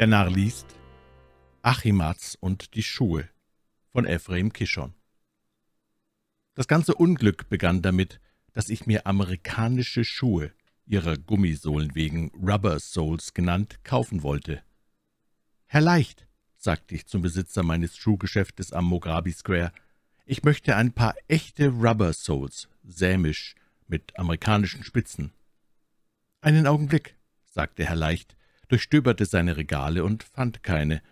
Der Narr liest Achimats und die Schuhe von Ephraim Kishon. Das ganze Unglück begann damit, dass ich mir amerikanische Schuhe, ihrer Gummisohlen wegen Rubber Soles genannt, kaufen wollte. »Herr Leicht«, sagte ich zum Besitzer meines Schuhgeschäftes am Mograbi Square, »ich möchte ein paar echte Rubber Soles, sämisch, mit amerikanischen Spitzen.« »Einen Augenblick«, sagte Herr Leicht, durchstöberte seine Regale und fand keine.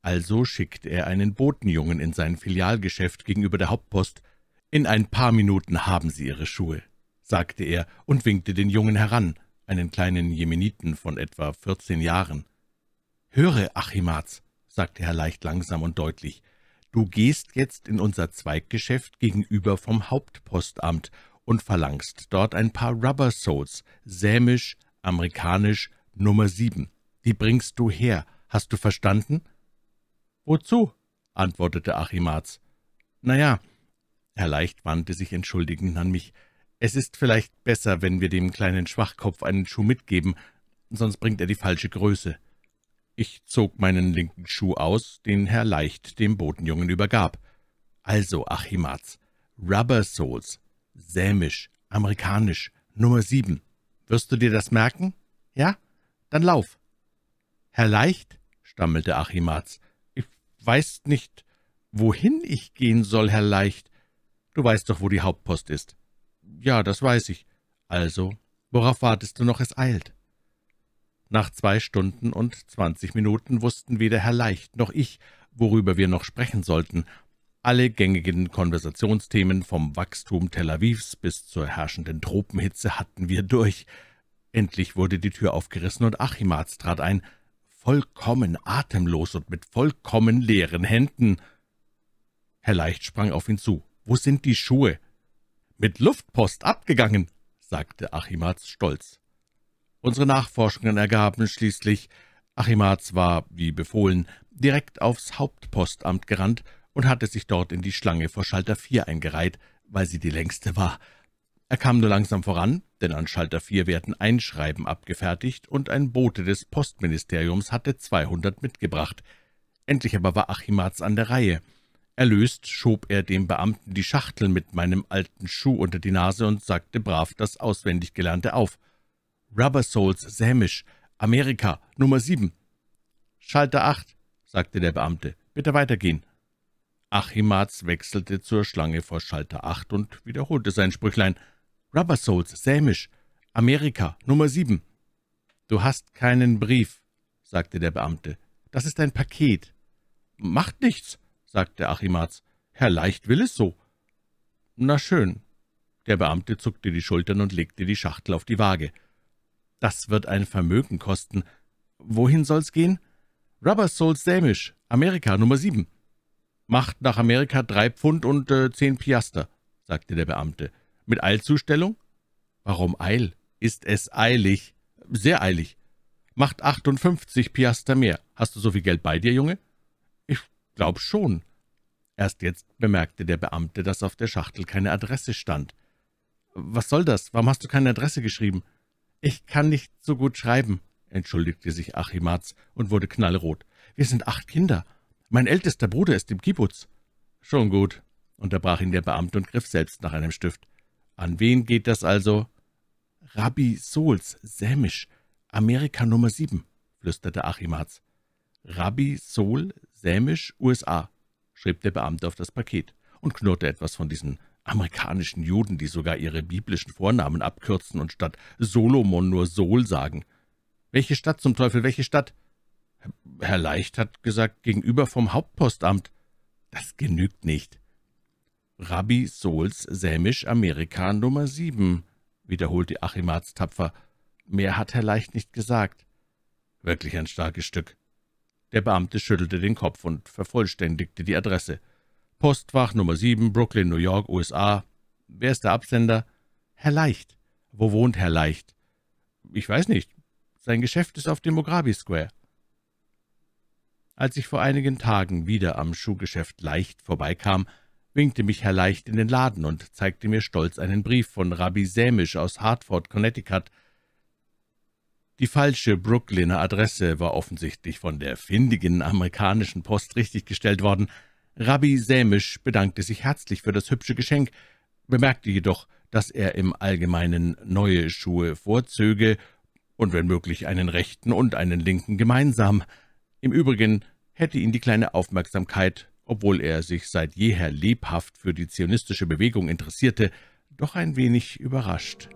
Also schickte er einen Botenjungen in sein Filialgeschäft gegenüber der Hauptpost. »In ein paar Minuten haben Sie Ihre Schuhe«, sagte er und winkte den Jungen heran, einen kleinen Jemeniten von etwa vierzehn Jahren. »Höre, Achimaz«, sagte er leicht langsam und deutlich, »du gehst jetzt in unser Zweiggeschäft gegenüber vom Hauptpostamt und verlangst dort ein paar Rubber Soles, sämisch, amerikanisch, Nummer sieben die bringst du her. Hast du verstanden?« »Wozu?« antwortete Achimaz. »Na ja,« Herr Leicht wandte sich entschuldigend an mich, »es ist vielleicht besser, wenn wir dem kleinen Schwachkopf einen Schuh mitgeben, sonst bringt er die falsche Größe.« Ich zog meinen linken Schuh aus, den Herr Leicht dem Botenjungen übergab. »Also, Achimaz, Rubber Souls, sämisch, amerikanisch, Nummer sieben. Wirst du dir das merken? Ja? Dann lauf!« »Herr Leicht«, stammelte Achimats, »ich weiß nicht, wohin ich gehen soll, Herr Leicht. Du weißt doch, wo die Hauptpost ist.« »Ja, das weiß ich.« »Also, worauf wartest du noch, es eilt?« Nach zwei Stunden und zwanzig Minuten wussten weder Herr Leicht noch ich, worüber wir noch sprechen sollten, alle gängigen Konversationsthemen vom Wachstum Tel Avivs bis zur herrschenden Tropenhitze hatten wir durch. Endlich wurde die Tür aufgerissen und Achimats trat ein vollkommen atemlos und mit vollkommen leeren Händen. Herr Leicht sprang auf ihn zu. »Wo sind die Schuhe?« »Mit Luftpost abgegangen«, sagte Achimaz stolz. Unsere Nachforschungen ergaben schließlich, Achimaz war, wie befohlen, direkt aufs Hauptpostamt gerannt und hatte sich dort in die Schlange vor Schalter 4 eingereiht, weil sie die längste war. Er kam nur langsam voran, denn an Schalter 4 werden Einschreiben abgefertigt und ein Bote des Postministeriums hatte 200 mitgebracht. Endlich aber war Achimats an der Reihe. Erlöst schob er dem Beamten die Schachtel mit meinem alten Schuh unter die Nase und sagte brav das auswendig Gelernte auf. »Rubber Souls, Sämisch, Amerika, Nummer 7.« »Schalter 8«, sagte der Beamte, »bitte weitergehen.« Achimats wechselte zur Schlange vor Schalter 8 und wiederholte sein Sprüchlein. Rubber Souls, Sämisch, Amerika, Nummer 7. »Du hast keinen Brief«, sagte der Beamte. »Das ist ein Paket.« »Macht nichts«, sagte Achimaz. »Herr Leicht will es so.« »Na schön.« Der Beamte zuckte die Schultern und legte die Schachtel auf die Waage. »Das wird ein Vermögen kosten. Wohin soll's gehen?« »Rubber Souls Sämisch, Amerika, Nummer 7.« »Macht nach Amerika drei Pfund und äh, zehn Piaster«, sagte der Beamte. Mit Eilzustellung? Warum Eil? Ist es eilig? Sehr eilig. Macht 58 Piaster mehr. Hast du so viel Geld bei dir, Junge? Ich glaub schon. Erst jetzt bemerkte der Beamte, dass auf der Schachtel keine Adresse stand. Was soll das? Warum hast du keine Adresse geschrieben? Ich kann nicht so gut schreiben, entschuldigte sich Achimatz und wurde knallrot. Wir sind acht Kinder. Mein ältester Bruder ist im Kibbutz. Schon gut, unterbrach ihn der Beamte und griff selbst nach einem Stift. An wen geht das also? Rabbi Sols, Sämisch, Amerika Nummer 7, flüsterte Achimatz. Rabbi Sol, Sämisch, USA, schrieb der Beamte auf das Paket und knurrte etwas von diesen amerikanischen Juden, die sogar ihre biblischen Vornamen abkürzen und statt Solomon nur Sol sagen. Welche Stadt zum Teufel, welche Stadt? Herr Leicht hat gesagt, gegenüber vom Hauptpostamt. Das genügt nicht. »Rabbi Sols Sämisch Amerika Nummer 7«, wiederholte Achimats tapfer. »Mehr hat Herr Leicht nicht gesagt.« Wirklich ein starkes Stück. Der Beamte schüttelte den Kopf und vervollständigte die Adresse. Postfach Nummer 7, Brooklyn, New York, USA. Wer ist der Absender? Herr Leicht. Wo wohnt Herr Leicht? Ich weiß nicht. Sein Geschäft ist auf dem Mograbi Square. Als ich vor einigen Tagen wieder am Schuhgeschäft Leicht vorbeikam, winkte mich Herr Leicht in den Laden und zeigte mir stolz einen Brief von Rabbi Sämisch aus Hartford, Connecticut. Die falsche Brooklyner Adresse war offensichtlich von der findigen amerikanischen Post richtiggestellt worden. Rabbi Sämisch bedankte sich herzlich für das hübsche Geschenk, bemerkte jedoch, dass er im Allgemeinen neue Schuhe vorzöge und wenn möglich einen rechten und einen linken gemeinsam. Im Übrigen hätte ihn die kleine Aufmerksamkeit obwohl er sich seit jeher lebhaft für die zionistische Bewegung interessierte, doch ein wenig überrascht.